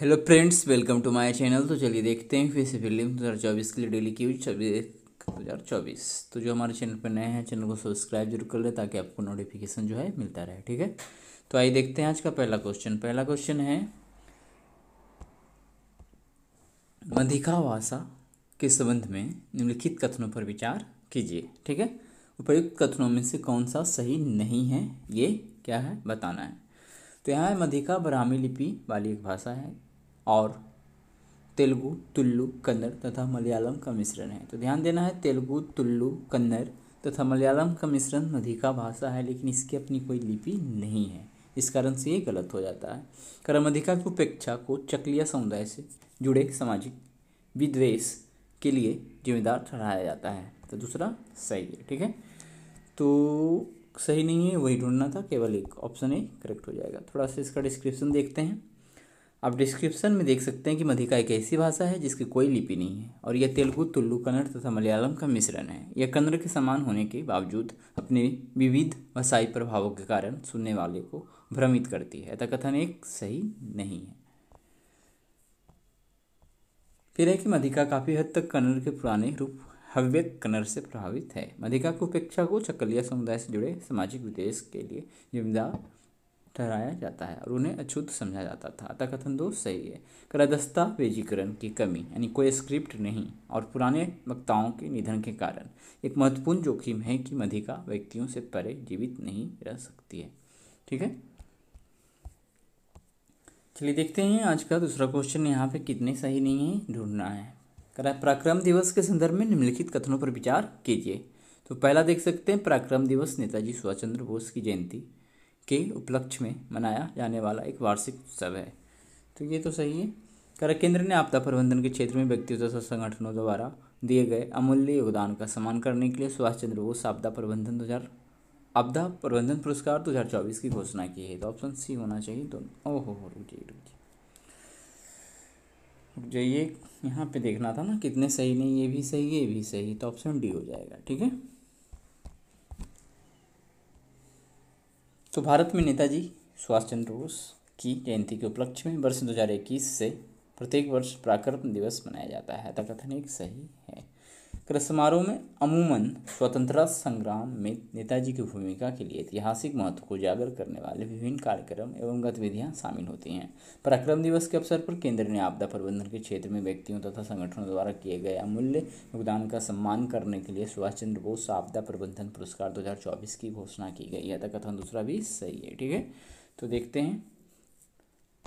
hello friends welcome to my channel तो चलिए देखते हैं फिर से फिल्म दो हज़ार चौबीस के लिए डेली की छब्बीस दो हज़ार चौबीस तो जो हमारे चैनल पर नए हैं चैनल को सब्सक्राइब जरूर कर लें ताकि आपको नोटिफिकेशन जो है मिलता रहे ठीक है तो आइए देखते हैं आज का पहला क्वेश्चन पहला क्वेश्चन है मधिका भाषा के संबंध में निम्नलिखित कथनों पर विचार कीजिए ठीक है उपयुक्त कथनों में से कौन सा सही नहीं है ये क्या है बताना है तो यहाँ मधिका ब्राह्मी लिपि वाली एक भाषा है और तेलुगु तुल्लु कन्नड़ तथा मलयालम का मिश्रण है तो ध्यान देना है तेलुगु तुल्लु कन्नड़ तथा मलयालम का मिश्रण मधिका भाषा है लेकिन इसकी अपनी कोई लिपि नहीं है इस कारण से ये गलत हो जाता है करमधिका की उपेक्षा को चकलिया समुदाय से जुड़े सामाजिक विद्वेष के लिए जिम्मेदार ठहराया जाता है तो दूसरा सही है ठीक है तो सही नहीं है वही ढूंढना था केवल एक ऑप्शन ए करेक्ट हो जाएगा थोड़ा सा इसका डिस्क्रिप्शन देखते हैं आप डिस्क्रिप्शन में देख सकते हैं कि मधिका एक ऐसी भाषा है जिसकी कोई लिपि नहीं है और यह तेलुगु तुल्लु कन्नड़ तथा मलयालम का मिश्रण है यह कन्नड़ के समान होने के बावजूद अपने विविध भाषाई प्रभावों के कारण सुनने वाले को भ्रमित करती है तथा कथन एक सही नहीं है फिर है कि मधिका काफ़ी हद तक कन्नड़ के पुराने रूप हव्य कन्नड़ से प्रभावित है मधिका की उपेक्षा को चकलिया समुदाय से जुड़े सामाजिक विदेश के लिए जिम्मेदार ठहराया जाता है और उन्हें अछूत समझा जाता था अतः कथन दो सही है कला दस्तावेजीकरण की कमी यानी कोई स्क्रिप्ट नहीं और पुराने वक्ताओं के निधन के कारण एक महत्वपूर्ण जोखिम है कि मधिका व्यक्तियों से परे जीवित नहीं रह सकती है ठीक है चलिए देखते हैं आज का दूसरा क्वेश्चन यहाँ पे कितने सही नहीं है ढूंढना है करा पराक्रम दिवस के संदर्भ में निम्नलिखित कथनों पर विचार कीजिए तो पहला देख सकते हैं पराक्रम दिवस नेताजी सुभाष चंद्र बोस की जयंती के उपलक्ष्य में मनाया जाने वाला एक वार्षिक उत्सव है तो ये तो सही है कर केंद्र ने आपदा प्रबंधन के क्षेत्र में व्यक्तियों तथा संगठनों द्वारा दिए गए अमूल्य योगदान का सम्मान करने के लिए सुभाष चंद्र बोस आपदा प्रबंधन दो हज़ार आपदा प्रबंधन पुरस्कार दो हज़ार चौबीस की घोषणा की है तो ऑप्शन सी होना चाहिए दोनों तो- ओहो हो रुक जाइए रुक जाइए जाइए यहाँ पे देखना था ना कितने सही नहीं ये भी सही ये भी सही तो ऑप्शन डी हो जाएगा ठीक है तो भारत में नेताजी सुभाष चंद्र बोस की जयंती के उपलक्ष्य में वर्ष 2021 से प्रत्येक वर्ष पराक्रम दिवस मनाया जाता है तथा कथन एक सही है कर समारोह में अमूमन स्वतंत्रता संग्राम में नेताजी की भूमिका के लिए ऐतिहासिक महत्व को उजागर करने वाले विभिन्न कार्यक्रम एवं गतिविधियां शामिल होती हैं पराक्रम दिवस के अवसर पर केंद्र ने आपदा प्रबंधन के क्षेत्र में व्यक्तियों तथा संगठनों द्वारा किए गए अमूल्य योगदान का सम्मान करने के लिए सुभाष चंद्र बोस आपदा प्रबंधन पुरस्कार दो की घोषणा की गई है तथा दूसरा भी सही है ठीक है तो देखते हैं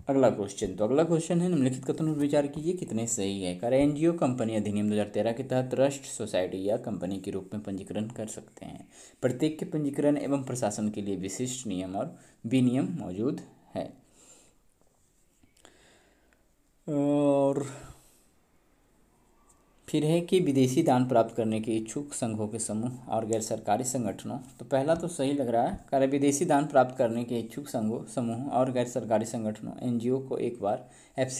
अगला क्वेश्चन तो अगला क्वेश्चन है निम्नलिखित कथन पर विचार कीजिए कितने सही है कर एनजीओ कंपनी अधिनियम 2013 के तहत ट्रस्ट सोसाइटी या कंपनी के रूप में पंजीकरण कर सकते हैं प्रत्येक के पंजीकरण एवं प्रशासन के लिए विशिष्ट नियम और विनियम मौजूद है और फिर है कि विदेशी दान प्राप्त करने के इच्छुक संघों के समूह और गैर सरकारी संगठनों तो पहला तो सही लग रहा है कार्य विदेशी दान प्राप्त करने के इच्छुक संघों समूह और गैर सरकारी संगठनों एन को एक बार एफ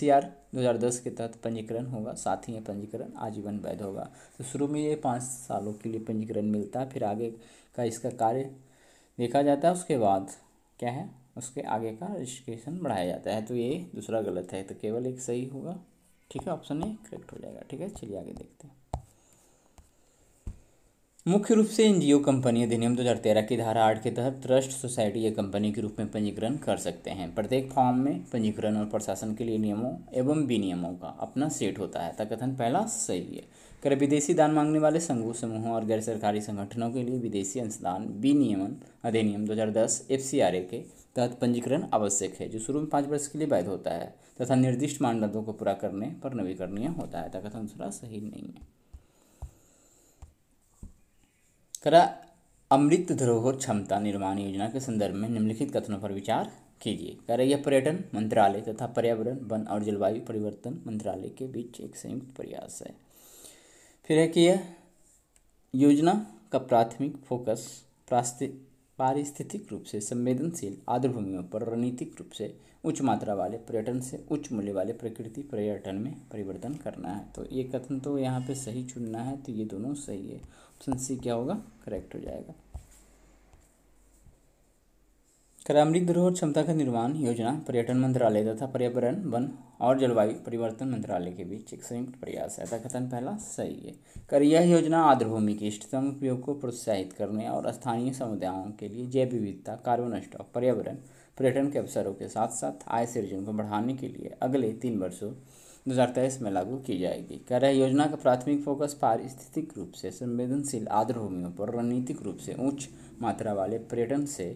2010 के तहत पंजीकरण होगा साथ ही ये पंजीकरण आजीवन वैध होगा तो शुरू में ये पाँच सालों के लिए पंजीकरण मिलता है फिर आगे का इसका कार्य देखा जाता है उसके बाद क्या है उसके आगे का रजिस्ट्रेशन बढ़ाया जाता है तो ये दूसरा गलत है तो केवल एक सही होगा ठीक है ऑप्शन ए करेक्ट हो जाएगा ठीक है चलिए आगे देखते हैं मुख्य रूप से एनजीओ कंपनी अधिनियम 2013 की धारा 8 के तहत ट्रस्ट सोसाइटी या कंपनी के रूप में पंजीकरण कर सकते हैं प्रत्येक फॉर्म में पंजीकरण और प्रशासन के लिए नियमों एवं विनियमों का अपना सेट होता है तथा कथन पहला सही है कर विदेशी दान मांगने वाले संघों समूहों और गैर सरकारी संगठनों के लिए विदेशी अंशदान विनियमन अधिनियम 2010 एफसीआरए के तहत पंजीकरण आवश्यक है जो शुरू में पाँच वर्ष के लिए वैध होता है तथा निर्दिष्ट मानदंडों को पूरा करने पर नवीकरणीय होता है तथा दूसरा सही नहीं है करा अमृत धरोहर क्षमता निर्माण योजना के संदर्भ में निम्नलिखित कथनों पर विचार कीजिए कर यह पर्यटन मंत्रालय तथा पर्यावरण वन और जलवायु परिवर्तन मंत्रालय के बीच एक संयुक्त प्रयास है फिर है कि यह योजना का प्राथमिक फोकस पारिस्थितिक रूप से संवेदनशील आर्द्र भूमियों पर रणनीतिक रूप से उच्च मात्रा वाले पर्यटन से उच्च मूल्य वाले प्रकृति पर्यटन में परिवर्तन करना है तो ये कथन तो यहाँ पे सही चुनना है तो ये दोनों सही है ऑप्शन तो सी क्या होगा करेक्ट हो जाएगा करामरिक धरोहर क्षमता का निर्माण योजना पर्यटन मंत्रालय तथा पर्यावरण वन और जलवायु परिवर्तन मंत्रालय के बीच एक संयुक्त प्रयास है कथन पहला सही है कर यह योजना आर्द्रभूमि के इष्टतम उपयोग को प्रोत्साहित करने और स्थानीय समुदायों के लिए जैव विविधता कार्बन स्टॉक पर्यावरण पर्यटन के अवसरों के साथ साथ आय सृजन को बढ़ाने के लिए अगले तीन वर्षों दो हज़ार तेईस में लागू की जाएगी कर योजना का प्राथमिक फोकस पारिस्थितिक रूप से संवेदनशील आर्द्रभूमियों पर रणनीतिक रूप से उच्च मात्रा वाले पर्यटन से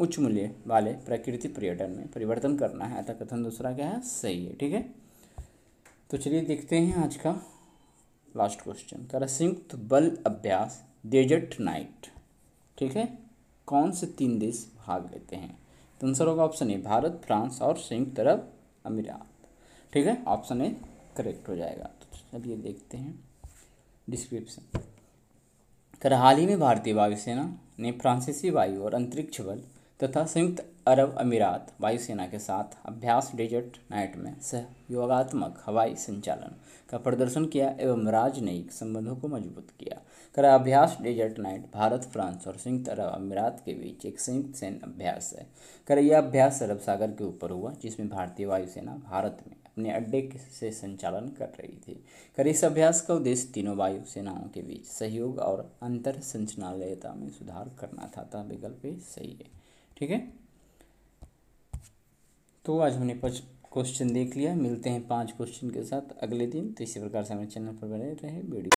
उच्च मूल्य वाले प्राकृतिक पर्यटन में परिवर्तन करना है अतः कथन दूसरा क्या है सही है ठीक है तो चलिए देखते हैं आज का लास्ट क्वेश्चन कह रहा संयुक्त बल अभ्यास डेजर्ट नाइट ठीक है कौन से तीन देश भाग लेते हैं तो आंसर होगा ऑप्शन ए भारत फ्रांस और संयुक्त अरब अमीरात ठीक है ऑप्शन ए करेक्ट हो जाएगा तो चलिए देखते हैं डिस्क्रिप्शन कर हाल ही में भारतीय वायुसेना ने फ्रांसीसी वायु और अंतरिक्ष बल तथा संयुक्त अरब अमीरात वायुसेना के साथ अभ्यास डेजर्ट नाइट में सहयोगात्मक हवाई संचालन का प्रदर्शन किया एवं राजनयिक संबंधों को मजबूत किया करा अभ्यास डेजर्ट नाइट भारत फ्रांस और संयुक्त अरब अमीरात के बीच एक संयुक्त सैन्य अभ्यास है कर यह अभ्यास अरब सागर के ऊपर हुआ जिसमें भारतीय वायुसेना भारत में अपने अड्डे से संचालन कर रही थी कर इस अभ्यास का उद्देश्य तीनों वायुसेनाओं के बीच सहयोग और अंतर संचालयता में सुधार करना था विकल्प सही है ठीक है तो आज हमने पाँच क्वेश्चन देख लिया मिलते हैं पांच क्वेश्चन के साथ अगले दिन तो इसी प्रकार से हमारे चैनल पर बने रहे वीडियो